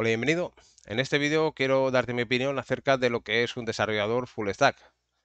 Hola bienvenido. En este vídeo quiero darte mi opinión acerca de lo que es un desarrollador full stack.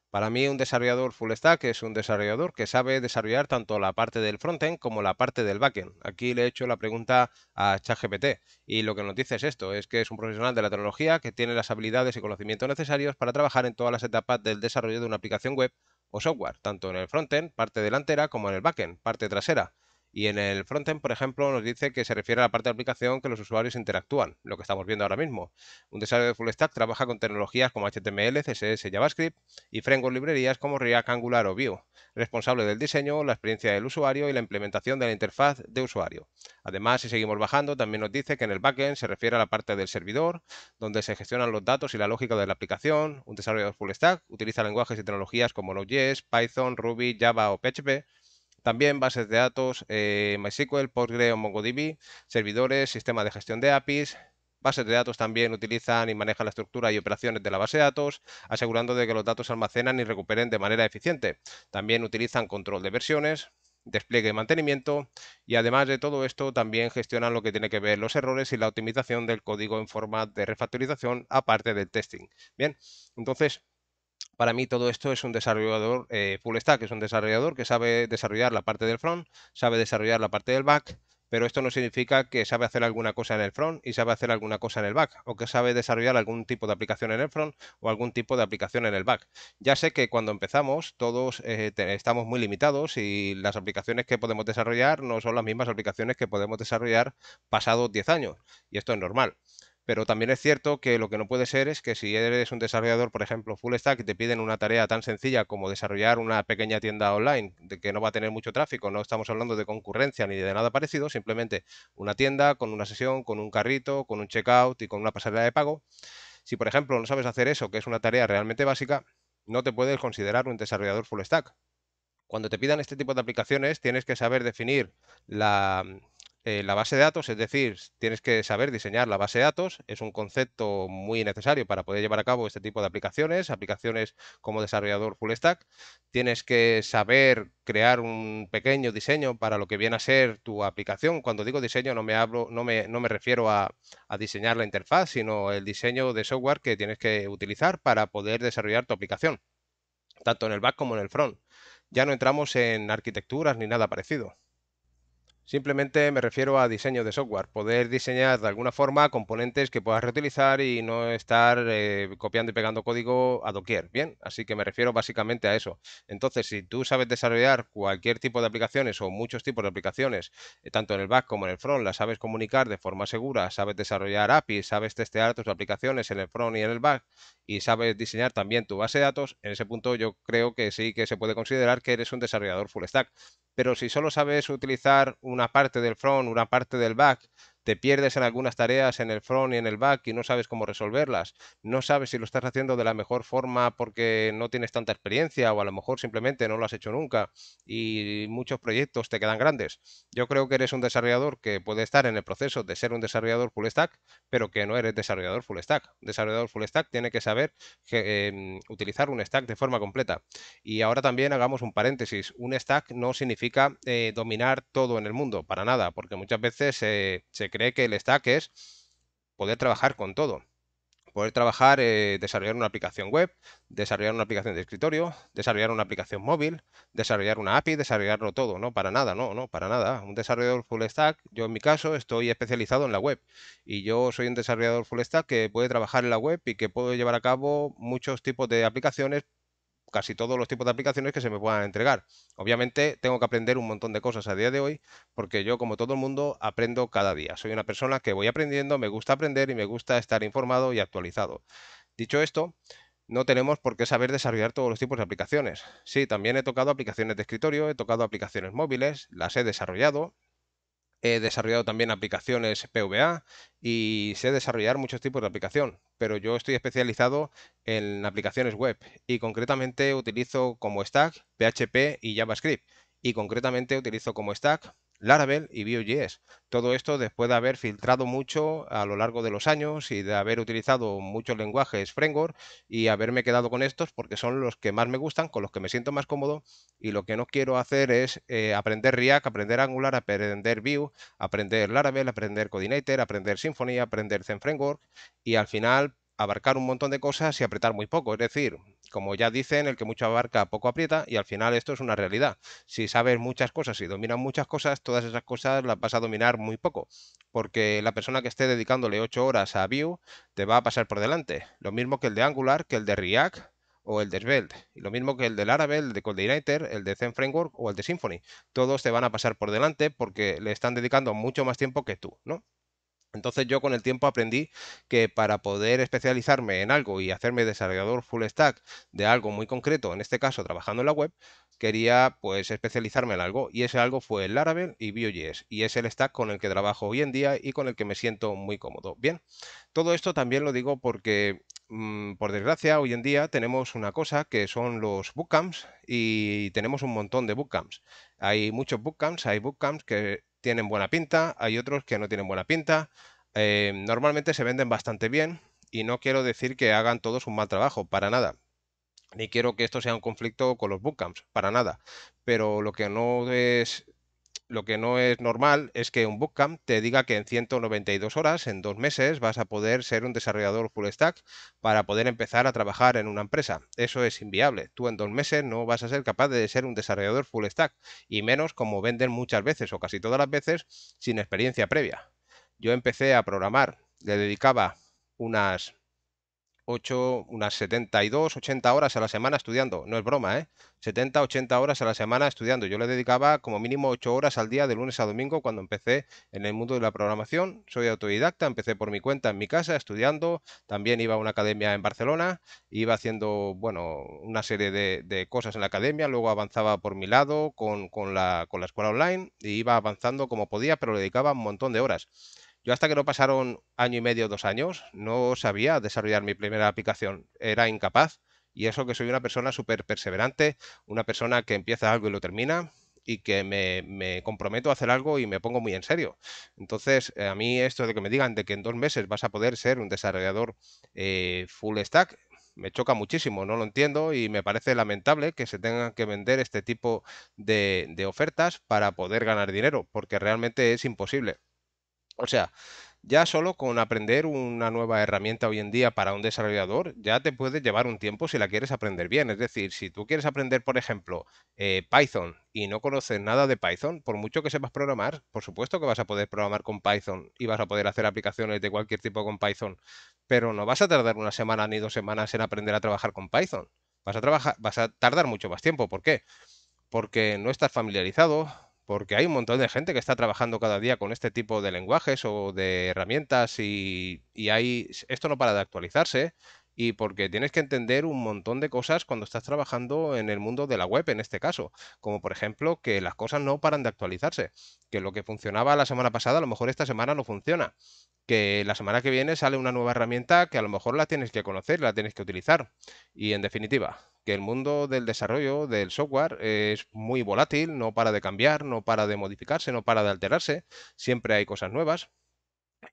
Para mí un desarrollador full stack es un desarrollador que sabe desarrollar tanto la parte del frontend como la parte del backend. Aquí le he hecho la pregunta a ChatGPT y lo que nos dice es esto, es que es un profesional de la tecnología que tiene las habilidades y conocimientos necesarios para trabajar en todas las etapas del desarrollo de una aplicación web o software, tanto en el frontend, parte delantera, como en el backend, parte trasera y en el frontend, por ejemplo, nos dice que se refiere a la parte de la aplicación que los usuarios interactúan, lo que estamos viendo ahora mismo. Un desarrollo de full stack trabaja con tecnologías como HTML, CSS, JavaScript y frameworks librerías como React, Angular o Vue, responsable del diseño, la experiencia del usuario y la implementación de la interfaz de usuario. Además, si seguimos bajando, también nos dice que en el backend se refiere a la parte del servidor, donde se gestionan los datos y la lógica de la aplicación. Un desarrollo de full stack utiliza lenguajes y tecnologías como Node.js, Python, Ruby, Java o PHP también bases de datos, eh, MySQL, Postgre o MongoDB, servidores, sistema de gestión de APIs. Bases de datos también utilizan y manejan la estructura y operaciones de la base de datos, asegurando de que los datos se almacenan y recuperen de manera eficiente. También utilizan control de versiones, despliegue y mantenimiento y además de todo esto también gestionan lo que tiene que ver los errores y la optimización del código en forma de refactorización aparte del testing. Bien, entonces para mí todo esto es un desarrollador eh, full stack, es un desarrollador que sabe desarrollar la parte del front, sabe desarrollar la parte del back, pero esto no significa que sabe hacer alguna cosa en el front y sabe hacer alguna cosa en el back, o que sabe desarrollar algún tipo de aplicación en el front o algún tipo de aplicación en el back. Ya sé que cuando empezamos todos eh, estamos muy limitados y las aplicaciones que podemos desarrollar no son las mismas aplicaciones que podemos desarrollar pasados 10 años, y esto es normal. Pero también es cierto que lo que no puede ser es que si eres un desarrollador, por ejemplo, full stack, y te piden una tarea tan sencilla como desarrollar una pequeña tienda online de que no va a tener mucho tráfico, no estamos hablando de concurrencia ni de nada parecido, simplemente una tienda con una sesión, con un carrito, con un checkout y con una pasarela de pago. Si, por ejemplo, no sabes hacer eso, que es una tarea realmente básica, no te puedes considerar un desarrollador full stack. Cuando te pidan este tipo de aplicaciones, tienes que saber definir la, eh, la base de datos, es decir, tienes que saber diseñar la base de datos, es un concepto muy necesario para poder llevar a cabo este tipo de aplicaciones, aplicaciones como desarrollador full stack, tienes que saber crear un pequeño diseño para lo que viene a ser tu aplicación. Cuando digo diseño no me hablo, no me, no me refiero a diseñar la interfaz, sino el diseño de software que tienes que utilizar para poder desarrollar tu aplicación, tanto en el back como en el front. Ya no entramos en arquitecturas ni nada parecido. Simplemente me refiero a diseño de software, poder diseñar de alguna forma componentes que puedas reutilizar y no estar eh, copiando y pegando código a doquier, ¿bien? Así que me refiero básicamente a eso. Entonces, si tú sabes desarrollar cualquier tipo de aplicaciones o muchos tipos de aplicaciones, eh, tanto en el back como en el front, las sabes comunicar de forma segura, sabes desarrollar APIs, sabes testear tus aplicaciones en el front y en el back y sabes diseñar también tu base de datos, en ese punto yo creo que sí que se puede considerar que eres un desarrollador full stack pero si solo sabes utilizar una parte del front, una parte del back, te pierdes en algunas tareas en el front y en el back y no sabes cómo resolverlas, no sabes si lo estás haciendo de la mejor forma porque no tienes tanta experiencia o a lo mejor simplemente no lo has hecho nunca y muchos proyectos te quedan grandes. Yo creo que eres un desarrollador que puede estar en el proceso de ser un desarrollador full stack, pero que no eres desarrollador full stack. Desarrollador full stack tiene que saber em, utilizar un stack de forma completa. Y ahora también hagamos un paréntesis, un stack no significa eh, dominar todo en el mundo, para nada, porque muchas veces eh, se cree que el stack es poder trabajar con todo. Poder trabajar, eh, desarrollar una aplicación web, desarrollar una aplicación de escritorio, desarrollar una aplicación móvil, desarrollar una API, desarrollarlo todo, ¿no? Para nada, no, no, para nada. Un desarrollador full stack, yo en mi caso estoy especializado en la web y yo soy un desarrollador full stack que puede trabajar en la web y que puedo llevar a cabo muchos tipos de aplicaciones casi todos los tipos de aplicaciones que se me puedan entregar. Obviamente tengo que aprender un montón de cosas a día de hoy porque yo como todo el mundo aprendo cada día. Soy una persona que voy aprendiendo, me gusta aprender y me gusta estar informado y actualizado. Dicho esto, no tenemos por qué saber desarrollar todos los tipos de aplicaciones. Sí, también he tocado aplicaciones de escritorio, he tocado aplicaciones móviles, las he desarrollado, He desarrollado también aplicaciones PVA y sé desarrollar muchos tipos de aplicación, pero yo estoy especializado en aplicaciones web y concretamente utilizo como stack PHP y JavaScript y concretamente utilizo como stack Laravel y Vue.js. Todo esto después de haber filtrado mucho a lo largo de los años y de haber utilizado muchos lenguajes framework y haberme quedado con estos porque son los que más me gustan, con los que me siento más cómodo y lo que no quiero hacer es eh, aprender React, aprender Angular, aprender Vue, aprender Laravel, aprender Coordinator, aprender Symfony, aprender Zen Framework y al final abarcar un montón de cosas y apretar muy poco. Es decir, como ya dicen, el que mucho abarca poco aprieta y al final esto es una realidad. Si sabes muchas cosas y dominas muchas cosas, todas esas cosas las vas a dominar muy poco, porque la persona que esté dedicándole 8 horas a Vue te va a pasar por delante. Lo mismo que el de Angular, que el de React o el de Svelte, y lo mismo que el de Laravel, el de CodeIgniter, el de Zen Framework o el de Symfony. Todos te van a pasar por delante porque le están dedicando mucho más tiempo que tú, ¿no? Entonces yo con el tiempo aprendí que para poder especializarme en algo y hacerme desarrollador full stack de algo muy concreto, en este caso trabajando en la web, quería pues especializarme en algo y ese algo fue Laravel y Vue.js y es el stack con el que trabajo hoy en día y con el que me siento muy cómodo. Bien, todo esto también lo digo porque mm, por desgracia, hoy en día tenemos una cosa que son los bootcamps y tenemos un montón de bootcamps. Hay muchos bootcamps, hay bootcamps que tienen buena pinta, hay otros que no tienen buena pinta. Eh, normalmente se venden bastante bien y no quiero decir que hagan todos un mal trabajo, para nada. Ni quiero que esto sea un conflicto con los bootcamps, para nada. Pero lo que no es lo que no es normal es que un bootcamp te diga que en 192 horas, en dos meses, vas a poder ser un desarrollador full stack para poder empezar a trabajar en una empresa. Eso es inviable. Tú en dos meses no vas a ser capaz de ser un desarrollador full stack, y menos como venden muchas veces o casi todas las veces sin experiencia previa. Yo empecé a programar, le dedicaba unas 8, unas 72, 80 horas a la semana estudiando. No es broma, ¿eh? 70, 80 horas a la semana estudiando. Yo le dedicaba como mínimo 8 horas al día de lunes a domingo cuando empecé en el mundo de la programación. Soy autodidacta, empecé por mi cuenta en mi casa estudiando. También iba a una academia en Barcelona, iba haciendo, bueno, una serie de, cosas en la academia. Luego avanzaba por mi lado con, con, la, con la escuela online y iba avanzando como podía, pero le dedicaba un montón de horas. Yo hasta que no pasaron año y medio, dos años, no sabía desarrollar mi primera aplicación. Era incapaz. Y eso que soy una persona súper perseverante, una persona que empieza algo y lo termina y que me, comprometo a hacer algo y me pongo muy en serio. Entonces, eh, a mí esto de que me digan de que en dos meses vas a poder ser un desarrollador eh, full stack, me choca muchísimo, no lo entiendo y me parece lamentable que se tengan que vender este tipo de, ofertas para poder ganar dinero, porque realmente es imposible. O sea, ya solo con aprender una nueva herramienta hoy en día para un desarrollador, ya te puede llevar un tiempo si la quieres aprender bien. Es decir, si tú quieres aprender, por ejemplo, eh, Python y no conoces nada de Python, por mucho que sepas programar, por supuesto que vas a poder programar con Python y vas a poder hacer aplicaciones de cualquier tipo con Python, pero no vas a tardar una semana ni dos semanas en aprender a trabajar con Python. Vas a, trabajar, vas a tardar mucho más tiempo. ¿Por qué? Porque no estás familiarizado, porque hay un montón de gente que está trabajando cada día con este tipo de lenguajes o de herramientas y, y hay, esto no para de actualizarse y porque tienes que entender un montón de cosas cuando estás trabajando en el mundo de la web, en este caso, como por ejemplo que las cosas no paran de actualizarse, que lo que funcionaba la semana pasada a lo mejor esta semana no funciona, que la semana que viene sale una nueva herramienta que a lo mejor la tienes que conocer, la tienes que utilizar y en definitiva que el mundo del desarrollo del software es muy volátil, no para de cambiar, no para de modificarse, no para de alterarse, siempre hay cosas nuevas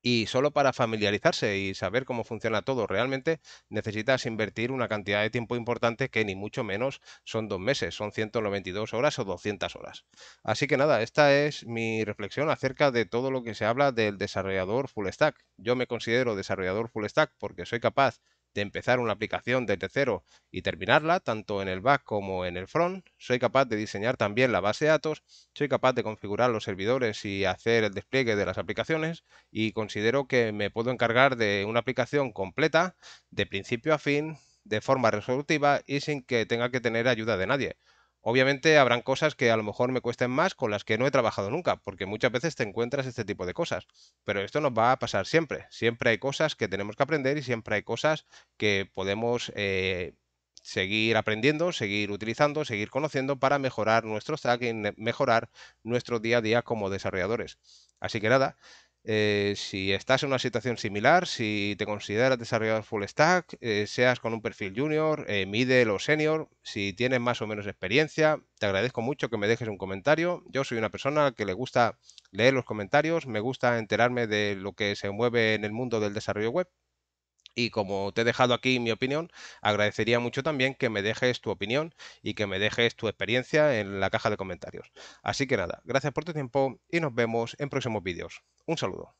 y solo para familiarizarse y saber cómo funciona todo realmente necesitas invertir una cantidad de tiempo importante que ni mucho menos son dos meses, son 192 horas o 200 horas. Así que nada, esta es mi reflexión acerca de todo lo que se habla del desarrollador full stack. Yo me considero desarrollador full stack porque soy capaz de empezar una aplicación desde cero y terminarla, tanto en el back como en el front. Soy capaz de diseñar también la base de datos, soy capaz de configurar los servidores y hacer el despliegue de las aplicaciones y considero que me puedo encargar de una aplicación completa, de principio a fin, de forma resolutiva y sin que tenga que tener ayuda de nadie. Obviamente habrán cosas que a lo mejor me cuesten más con las que no he trabajado nunca, porque muchas veces te encuentras este tipo de cosas. Pero esto nos va a pasar siempre. Siempre hay cosas que tenemos que aprender y siempre hay cosas que podemos eh, seguir aprendiendo, seguir utilizando, seguir conociendo para mejorar nuestro stack y mejorar nuestro día a día como desarrolladores. Así que nada, eh, si estás en una situación similar, si te consideras desarrollador full stack, eh, seas con un perfil junior, eh, middle o senior, si tienes más o menos experiencia, te agradezco mucho que me dejes un comentario. Yo soy una persona que le gusta leer los comentarios, me gusta enterarme de lo que se mueve en el mundo del desarrollo web y como te he dejado aquí mi opinión, agradecería mucho también que me dejes tu opinión y que me dejes tu experiencia en la caja de comentarios. Así que nada, gracias por tu tiempo y nos vemos en próximos vídeos. Un saludo.